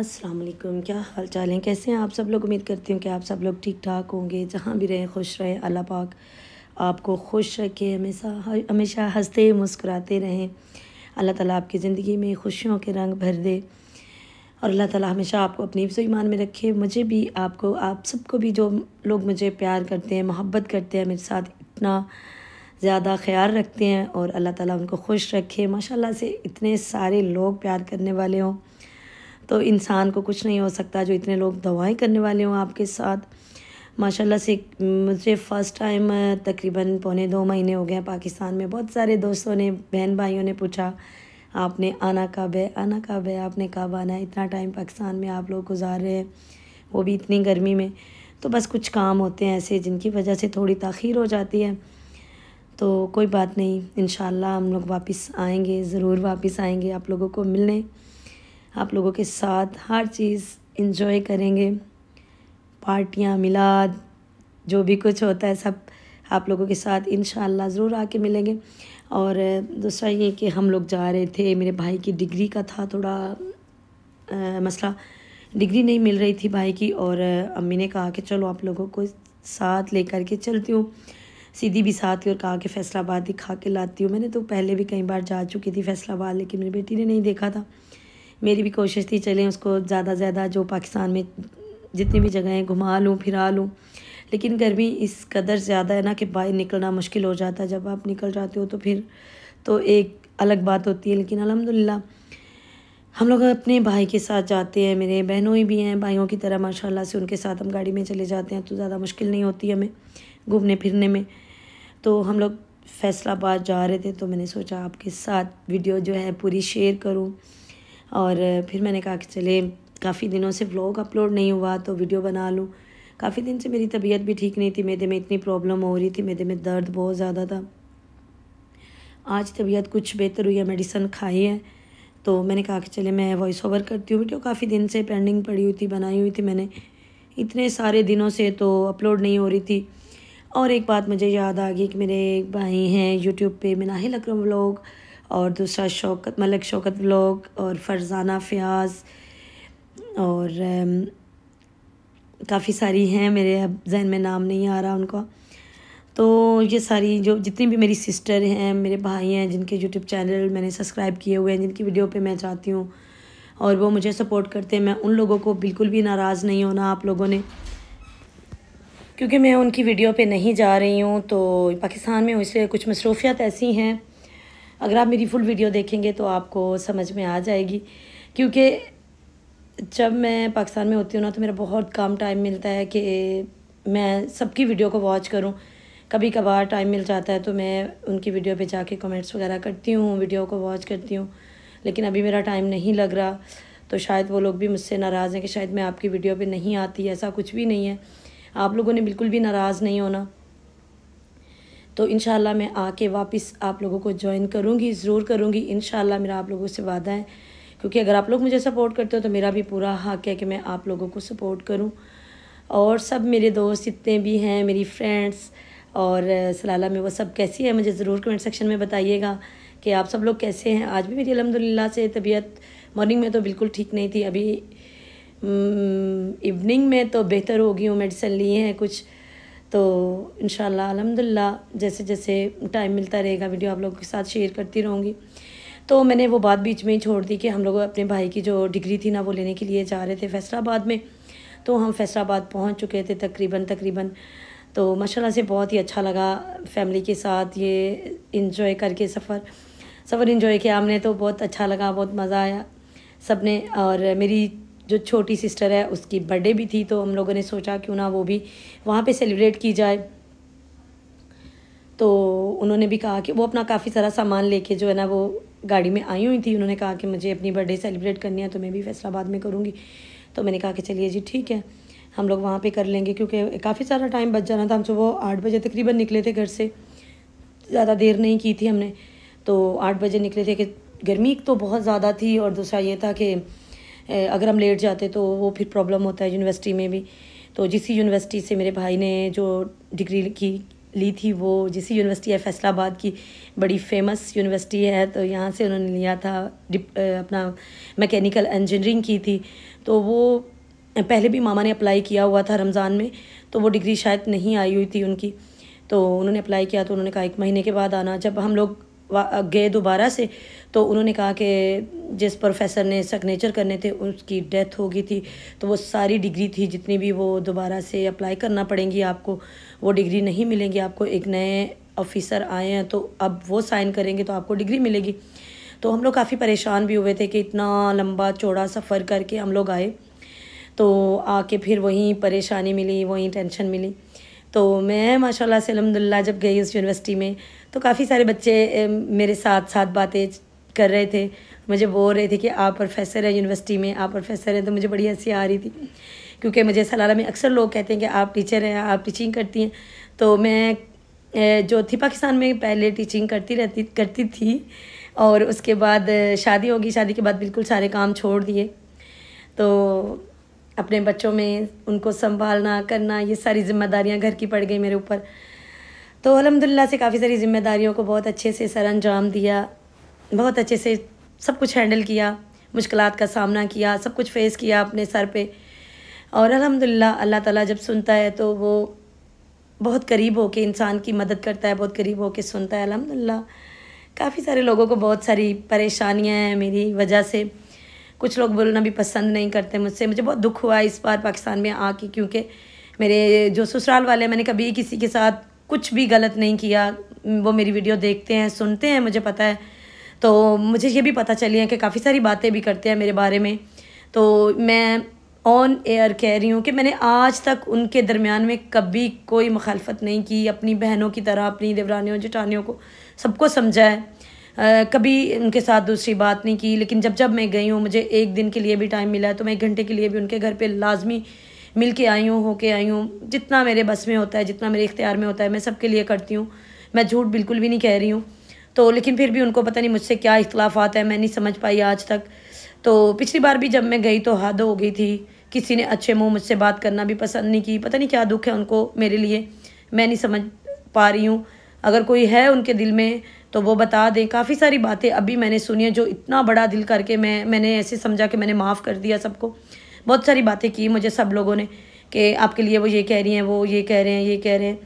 अस्सलाम वालेकुम क्या हाल चाल हैं कैसे हैं आप सब लोग उम्मीद करती हूँ कि आप सब लोग ठीक ठाक होंगे जहाँ भी रहें खुश रहें अल्लाह पाक आपको खुश रखे हमेशा हमेशा हंसते मुस्कुराते रहें अल्लाह ताला आपकी ज़िंदगी में खुशियों के रंग भर दे और अल्लाह ताला हमेशा आपको अपने ईमान में रखे मुझे भी आपको आप सबको भी जो लोग मुझे प्यार करते हैं मोहब्बत करते हैं मेरे साथ इतना ज़्यादा ख्याल रखते हैं और अल्लाह ताला उनको खुश रखे माशाल्लाह से इतने सारे लोग प्यार करने वाले हों तो इंसान को कुछ नहीं हो सकता जो इतने लोग दवाएं करने वाले हों आपके साथ माशाल्लाह से मुझे फ़र्स्ट टाइम तकरीबन पौने दो महीने हो गए पाकिस्तान में बहुत सारे दोस्तों ने बहन भाइयों ने पूछा आपने आना कब है आना कब है आपने कब आना है इतना टाइम पाकिस्तान में आप लोग गुजार रहे हैं वो भी इतनी गर्मी में तो बस कुछ काम होते हैं ऐसे जिनकी वजह से थोड़ी तखीर हो जाती है तो कोई बात नहीं इन हम लोग वापस आएंगे ज़रूर वापस आएंगे आप लोगों को मिलने आप लोगों के साथ हर चीज़ इन्जॉय करेंगे पार्टियाँ मिलाद जो भी कुछ होता है सब आप लोगों के साथ इन ज़रूर आके मिलेंगे और दूसरा ये कि हम लोग जा रहे थे मेरे भाई की डिग्री का था थोड़ा आ, मसला डिग्री नहीं मिल रही थी भाई की और अम्मी ने कहा कि चलो आप लोगों को साथ लेकर के चलती हूँ सीधी भी साथ और कहा कि फैसलाबाद ही खा के लाती हूँ मैंने तो पहले भी कई बार जा चुकी थी फैसलाबाद लेकिन मेरी बेटी ने नहीं देखा था मेरी भी कोशिश थी चलें उसको ज़्यादा ज़्यादा जो पाकिस्तान में जितनी भी जगह हैं घुमा लूँ फिरा लूँ लेकिन गर्मी इस कदर ज़्यादा है ना कि बाहर निकलना मुश्किल हो जाता है जब आप निकल जाते हो तो फिर तो एक अलग बात होती है लेकिन अलहमदिल्ला हम लोग अपने भाई के साथ जाते हैं मेरे बहनों ही भी हैं भाइयों की तरह माशाल्लाह से उनके साथ हम गाड़ी में चले जाते हैं तो ज़्यादा मुश्किल नहीं होती हमें घूमने फिरने में तो हम लोग फैसलाबाद जा रहे थे तो मैंने सोचा आपके साथ वीडियो जो है पूरी शेयर करूँ और फिर मैंने कहा कि चले काफ़ी दिनों से व्लॉग अपलोड नहीं हुआ तो वीडियो बना लूँ काफ़ी दिन से मेरी तबीयत भी ठीक नहीं थी मेदे में इतनी प्रॉब्लम हो रही थी मेदे में दर्द बहुत ज़्यादा था आज तबीयत कुछ बेहतर हुई है मेडिसन खाई है तो मैंने कहा कि चले मैं वॉइस ओवर करती हूँ वीडियो काफ़ी दिन से पेंडिंग पड़ी हुई थी बनाई हुई थी मैंने इतने सारे दिनों से तो अपलोड नहीं हो रही थी और एक बात मुझे याद आ गई कि मेरे भाई हैं यूट्यूब पे मिनाहिल अक्रम व्लॉग और दूसरा शौकत मलक शौकत ब्लॉग और फरजाना फ़याज़ और काफ़ी सारी हैं मेरे अब जहन में नाम नहीं आ रहा उनका तो ये सारी जो जितनी भी मेरी सिस्टर हैं मेरे भाई हैं जिनके यूट्यूब चैनल मैंने सब्सक्राइब किए हुए हैं जिनकी वीडियो पे मैं चाहती हूँ और वो मुझे सपोर्ट करते हैं मैं उन लोगों को बिल्कुल भी नाराज़ नहीं होना आप लोगों ने क्योंकि मैं उनकी वीडियो पे नहीं जा रही हूँ तो पाकिस्तान में इसलिए कुछ मसरूफियात ऐसी हैं अगर आप मेरी फुल वीडियो देखेंगे तो आपको समझ में आ जाएगी क्योंकि जब मैं पाकिस्तान में होती हूँ ना तो मेरा बहुत कम टाइम मिलता है कि मैं सबकी वीडियो को वॉच करूँ कभी कभार टाइम मिल जाता है तो मैं उनकी वीडियो पे जाके कमेंट्स वगैरह करती हूँ वीडियो को वॉच करती हूँ लेकिन अभी मेरा टाइम नहीं लग रहा तो शायद वो लोग भी मुझसे नाराज़ हैं कि शायद मैं आपकी वीडियो पे नहीं आती ऐसा कुछ भी नहीं है आप लोगों ने बिल्कुल भी नाराज़ नहीं होना तो इन मैं आके वापस आप लोगों को ज्वाइन करूँगी ज़रूर करूँगी इन मेरा आप लोगों से वादा है क्योंकि अगर आप लोग मुझे सपोर्ट करते हो तो मेरा भी पूरा हक है कि मैं आप लोगों को सपोर्ट करूँ और सब मेरे दोस्त जितने भी हैं मेरी फ्रेंड्स और सलाला में वो सब कैसी है मुझे ज़रूर कमेंट सेक्शन में बताइएगा कि आप सब लोग कैसे हैं आज भी मेरी अलहमदिल्ला से तबीयत मॉर्निंग में तो बिल्कुल ठीक नहीं थी अभी इवनिंग में तो बेहतर हो गई हूँ मेडिसिन लिए हैं कुछ तो इन शहमदिल्ला जैसे जैसे टाइम मिलता रहेगा वीडियो आप लोगों के साथ शेयर करती रहूँगी तो मैंने वो बात बीच में ही छोड़ दी कि हम लोग अपने भाई की जो डिग्री थी ना वो लेने के लिए जा रहे थे फैसलाबाद में तो हम फैसलाबाद पहुँच चुके थे तकरीबन तकरीबन तो माशाला से बहुत ही अच्छा लगा फैमिली के साथ ये इन्जॉय करके सफ़र सफ़र इन्जॉय किया हमने तो बहुत अच्छा लगा बहुत मज़ा आया सब ने और मेरी जो छोटी सिस्टर है उसकी बर्थडे भी थी तो हम लोगों ने सोचा क्यों ना वो भी वहाँ पे सेलिब्रेट की जाए तो उन्होंने भी कहा कि वो अपना काफ़ी सारा सामान लेके जो है ना वो गाड़ी में आई हुई थी उन्होंने कहा कि मुझे अपनी बर्थडे सेलिब्रेट करनी है तो मैं भी फैसलाबाद में करूँगी तो मैंने कहा कि चलिए जी ठीक है हम लोग वहाँ पर कर लेंगे क्योंकि काफ़ी सारा टाइम बच जाना था हम सुबह आठ बजे तकरीबन निकले थे घर से ज़्यादा देर नहीं की थी हमने तो आठ बजे निकले थे कि गर्मी तो बहुत ज़्यादा थी और दूसरा ये था कि अगर हम लेट जाते तो वो फिर प्रॉब्लम होता है यूनिवर्सिटी में भी तो जिस यूनिवर्सिटी से मेरे भाई ने जो डिग्री की ली थी वो जिस यूनिवर्सिटी है फैसलाबाद की बड़ी फेमस यूनिवर्सिटी है तो यहाँ से उन्होंने लिया था अपना मैकेनिकल इंजीनियरिंग की थी तो वो पहले भी मामा ने अप्लाई किया हुआ था रमज़ान में तो वो डिग्री शायद नहीं आई हुई थी उनकी तो उन्होंने अप्लाई किया तो उन्होंने कहा एक महीने के बाद आना जब हम लोग गए दोबारा से तो उन्होंने कहा कि जिस प्रोफेसर ने सग्नेचर करने थे उसकी डेथ हो गई थी तो वो सारी डिग्री थी जितनी भी वो दोबारा से अप्लाई करना पड़ेंगी आपको वो डिग्री नहीं मिलेंगी आपको एक नए ऑफिसर आए हैं तो अब वो साइन करेंगे तो आपको डिग्री मिलेगी तो हम लोग काफ़ी परेशान भी हुए थे कि इतना लंबा चौड़ा सफ़र करके हम लोग आए तो आके फिर वहीं परेशानी मिली वहीं टेंशन मिली तो मैं माशाल्लाह से अलहमदिल्ला जब गई उस यूनिवर्सिटी में तो काफ़ी सारे बच्चे मेरे साथ साथ बातें कर रहे थे मुझे बोल रहे थे कि आप प्रोफेसर हैं यूनिवर्सिटी में आप प्रोफेसर हैं तो मुझे बड़ी हंसी आ रही थी क्योंकि मुझे सलाला में अक्सर लोग कहते हैं कि आप टीचर हैं आप टीचिंग करती हैं तो मैं जो थी पाकिस्तान में पहले टीचिंग करती रहती करती थी और उसके बाद शादी होगी शादी के बाद बिल्कुल सारे काम छोड़ दिए तो अपने बच्चों में उनको संभालना करना ये सारी जिम्मेदारियाँ घर की पड़ गई मेरे ऊपर तो अलहमदिल्ला से काफ़ी सारी जिम्मेदारियों को बहुत अच्छे से सर अंजाम दिया बहुत अच्छे से सब कुछ हैंडल किया मुश्किल का सामना किया सब कुछ फेस किया अपने सर पे और अलहमदिल्ला अल्लाह ताला जब सुनता है तो वो बहुत करीब हो के इंसान की मदद करता है बहुत करीब हो के सुनता है अलहमदिल्ला काफ़ी सारे लोगों को बहुत सारी परेशानियाँ हैं मेरी वजह से कुछ लोग बोलना भी पसंद नहीं करते मुझसे मुझे बहुत दुख हुआ इस बार पाकिस्तान में आके क्योंकि मेरे जो ससुराल वाले मैंने कभी किसी के साथ कुछ भी गलत नहीं किया वो मेरी वीडियो देखते हैं सुनते हैं मुझे पता है तो मुझे ये भी पता चली है कि काफ़ी सारी बातें भी करते हैं मेरे बारे में तो मैं ऑन एयर कह रही हूँ कि मैंने आज तक उनके दरमियान में कभी कोई मुखालफत नहीं की अपनी बहनों की तरह अपनी देवरानियों जटानियों को सबको समझा है कभी उनके साथ दूसरी बात नहीं की लेकिन जब जब मैं गई हूँ मुझे एक दिन के लिए भी टाइम मिला है तो मैं एक घंटे के लिए भी उनके घर पर लाजमी मिल के आई हूँ होके आई हूँ जितना मेरे बस में होता है जितना मेरे इख्तियार में होता है मैं सबके लिए करती हूँ मैं झूठ बिल्कुल भी नहीं कह रही हूँ तो लेकिन फिर भी उनको पता नहीं मुझसे क्या इख्तलाफात है मैं नहीं समझ पाई आज तक तो पिछली बार भी जब मैं गई तो हद हो गई थी किसी ने अच्छे मुंह मुझसे बात करना भी पसंद नहीं की पता नहीं क्या दुख है उनको मेरे लिए मैं नहीं समझ पा रही हूँ अगर कोई है उनके दिल में तो वो बता दें काफ़ी सारी बातें अभी मैंने सुनी है जो इतना बड़ा दिल करके मैं मैंने ऐसे समझा कि मैंने माफ़ कर दिया सबको बहुत सारी बातें की मुझे सब लोगों ने कि आपके लिए वो ये कह रही हैं वो ये कह रहे हैं ये कह रहे हैं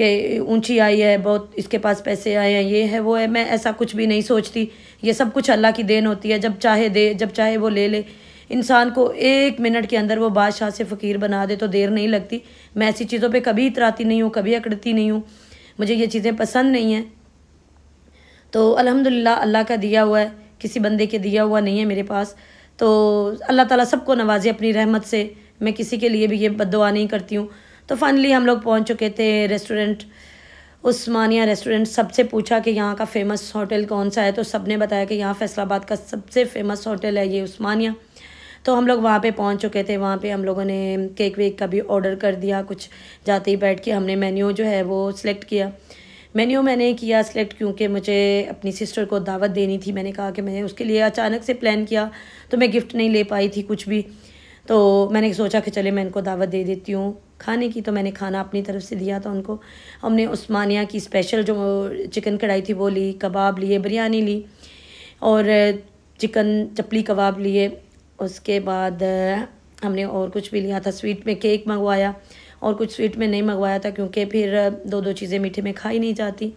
कि ऊंची आई है बहुत इसके पास पैसे आए हैं ये है वो है मैं ऐसा कुछ भी नहीं सोचती ये सब कुछ अल्लाह की देन होती है जब चाहे दे जब चाहे वो ले ले इंसान को एक मिनट के अंदर वो बादशाह से फ़कीर बना दे तो देर नहीं लगती मैं ऐसी चीज़ों पे कभी इतराती नहीं हूँ कभी अकड़ती नहीं हूँ मुझे ये चीज़ें पसंद नहीं हैं तो अल्हम्दुलिल्लाह अल्लाह का दिया हुआ है किसी बंदे के दिया हुआ नहीं है मेरे पास तो अल्लाह ताला सबको नवाजे अपनी रहमत से मैं किसी के लिए भी ये बदवा नहीं करती हूँ तो फाइनली हम लोग पहुँच चुके थे रेस्टोरेंट उस्मानिया रेस्टोरेंट सबसे पूछा कि यहाँ का फ़ेमस होटल कौन सा है तो सब ने बताया कि यहाँ फैसलाबाद का सबसे फ़ेमस होटल है ये उस्मानिया तो हम लोग वहाँ पे पहुँच चुके थे वहाँ पे हम लोगों ने केक वेक का भी ऑर्डर कर दिया कुछ जाते ही बैठ के हमने मेन्यू जो है वो सिलेक्ट किया मेन्यू मैंने किया सिलेक्ट क्योंकि मुझे अपनी सिस्टर को दावत देनी थी मैंने कहा कि मैंने उसके लिए अचानक से प्लान किया तो मैं गिफ्ट नहीं ले पाई थी कुछ भी तो मैंने सोचा कि चले मैं इनको दावत दे देती हूँ खाने की तो मैंने खाना अपनी तरफ से दिया था उनको हमने उस्मानिया की स्पेशल जो चिकन कढ़ाई थी वो ली कबाब लिए बिरयानी ली और चिकन चपली कबाब लिए उसके बाद हमने और कुछ भी लिया था स्वीट में केक मंगवाया और कुछ स्वीट में नहीं मंगवाया था क्योंकि फिर दो दो चीज़ें मीठे में खाई नहीं जाती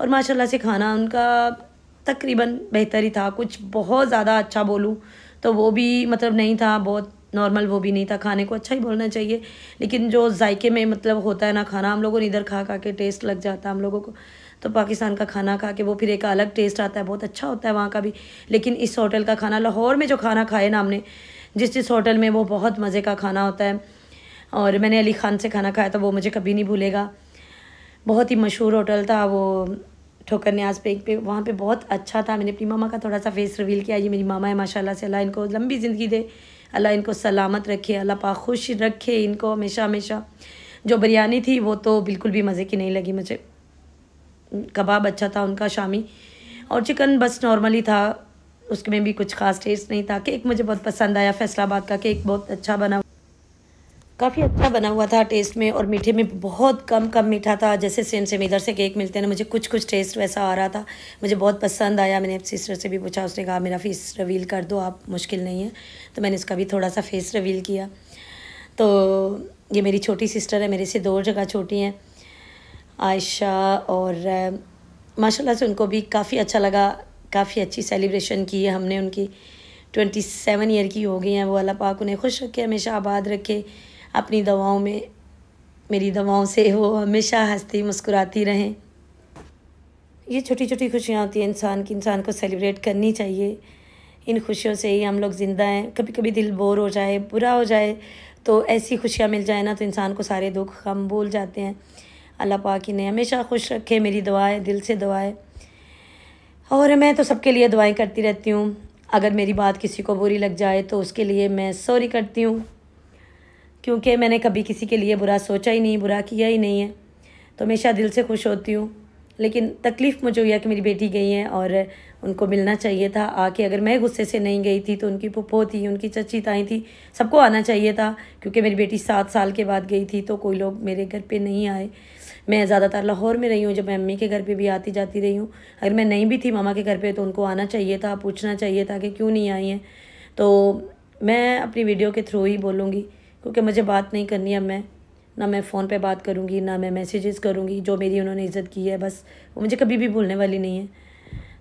और माशाल्लाह से खाना उनका तकरीबन बेहतर ही था कुछ बहुत ज़्यादा अच्छा बोलूँ तो वो भी मतलब नहीं था बहुत नॉर्मल वो भी नहीं था खाने को अच्छा ही बोलना चाहिए लेकिन जो जायके में मतलब होता है ना खाना हम लोगों ने इधर खा खा के टेस्ट लग जाता है हम लोगों को तो पाकिस्तान का खाना खा के वो फिर एक अलग टेस्ट आता है बहुत अच्छा होता है वहाँ का भी लेकिन इस होटल का खाना लाहौर में जो खाना खाए ना हमने जिस जिस होटल में वो बहुत मज़े का खाना होता है और मैंने अली ख़ान से खाना खाया था वो मुझे कभी नहीं भूलेगा बहुत ही मशहूर होटल था वो ठोकर न्याज पे पे वहाँ पे बहुत अच्छा था मैंने अपनी मामा का थोड़ा सा फेस रिवील किया ये मेरी मामा है माशाल्लाह से अल्लाह इनको लंबी ज़िंदगी दे अल्लाह इनको सलामत रखे अल्लाह पा खुश रखे इनको हमेशा हमेशा जो बिरयानी थी वो तो बिल्कुल भी मज़े की नहीं लगी मुझे कबाब अच्छा था उनका शामी और चिकन बस नॉर्मली था उसमें भी कुछ खास टेस्ट नहीं था केक मुझे बहुत पसंद आया फैसलाबाद का केक बहुत अच्छा बना काफ़ी अच्छा बना हुआ था टेस्ट में और मीठे में बहुत कम कम मीठा था जैसे सेम सेम इधर से केक मिलते हैं मुझे कुछ कुछ टेस्ट वैसा आ रहा था मुझे बहुत पसंद आया मैंने सिस्टर से भी पूछा उसने कहा मेरा फेस रिवील कर दो आप मुश्किल नहीं है तो मैंने उसका भी थोड़ा सा फेस रिवील किया तो ये मेरी छोटी सिस्टर है मेरे से दो जगह छोटी हैं आयशा और माशाला से उनको भी काफ़ी अच्छा लगा काफ़ी अच्छी सेलिब्रेशन की है हमने उनकी ट्वेंटी सेवन ईयर की हो गई हैं वो अल्लाह पाक उन्हें खुश रखे हमेशा आबाद रखे अपनी दवाओं में मेरी दवाओं से वो हमेशा हंसती मुस्कुराती रहें ये छोटी छोटी खुशियाँ होती हैं इंसान की इंसान को सेलिब्रेट करनी चाहिए इन खुशियों से ही हम लोग ज़िंदा हैं कभी कभी दिल बोर हो जाए बुरा हो जाए तो ऐसी खुशियाँ मिल जाए ना तो इंसान को सारे दुख हम भूल जाते हैं अल्लाह पाक ने हमेशा खुश रखे मेरी दुआएं दिल से दुआएं और मैं तो सबके लिए दुआएं करती रहती हूँ अगर मेरी बात किसी को बुरी लग जाए तो उसके लिए मैं सॉरी करती हूँ क्योंकि मैंने कभी किसी के लिए बुरा सोचा ही नहीं बुरा किया ही नहीं है तो हमेशा दिल से खुश होती हूँ लेकिन तकलीफ़ मुझे हुई है कि मेरी बेटी गई हैं और उनको मिलना चाहिए था आके अगर मैं गुस्से से नहीं गई थी तो उनकी पुप्पो थी उनकी चची ताई थी सबको आना चाहिए था क्योंकि मेरी बेटी सात साल के बाद गई थी तो कोई लोग मेरे घर पे नहीं आए मैं ज़्यादातर लाहौर में रही हूँ जब मैं अम्मी के घर पे भी आती जाती रही हूँ अगर मैं नहीं भी थी मामा के घर पर तो उनको आना चाहिए था पूछना चाहिए था कि क्यों नहीं आई हैं तो मैं अपनी वीडियो के थ्रू ही बोलूँगी क्योंकि मुझे बात नहीं करनी अब मैं ना मैं फ़ोन पे बात करूँगी ना मैं मैसेजेस करूँगी जो मेरी उन्होंने इज़्ज़त की है बस वो मुझे कभी भी भूलने वाली नहीं है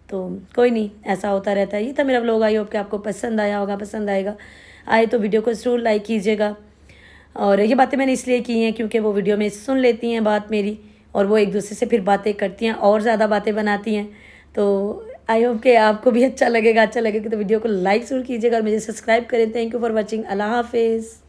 तो कोई नहीं ऐसा होता रहता है ये था मेरा व्लॉग आई होप कि आपको पसंद आया होगा पसंद आएगा आए तो वीडियो को ज़रूर लाइक कीजिएगा और ये बातें मैंने इसलिए की हैं क्योंकि वो वीडियो में सुन लेती हैं बात मेरी और वो एक दूसरे से फिर बातें करती हैं और ज़्यादा बातें बनाती हैं तो आई होप कि आपको भी अच्छा लगेगा अच्छा लगेगा तो वीडियो को लाइक ज़रूर कीजिएगा और मुझे सब्सक्राइब करें थैंक यू फॉर वॉचिंग अल्लाह हाफिज़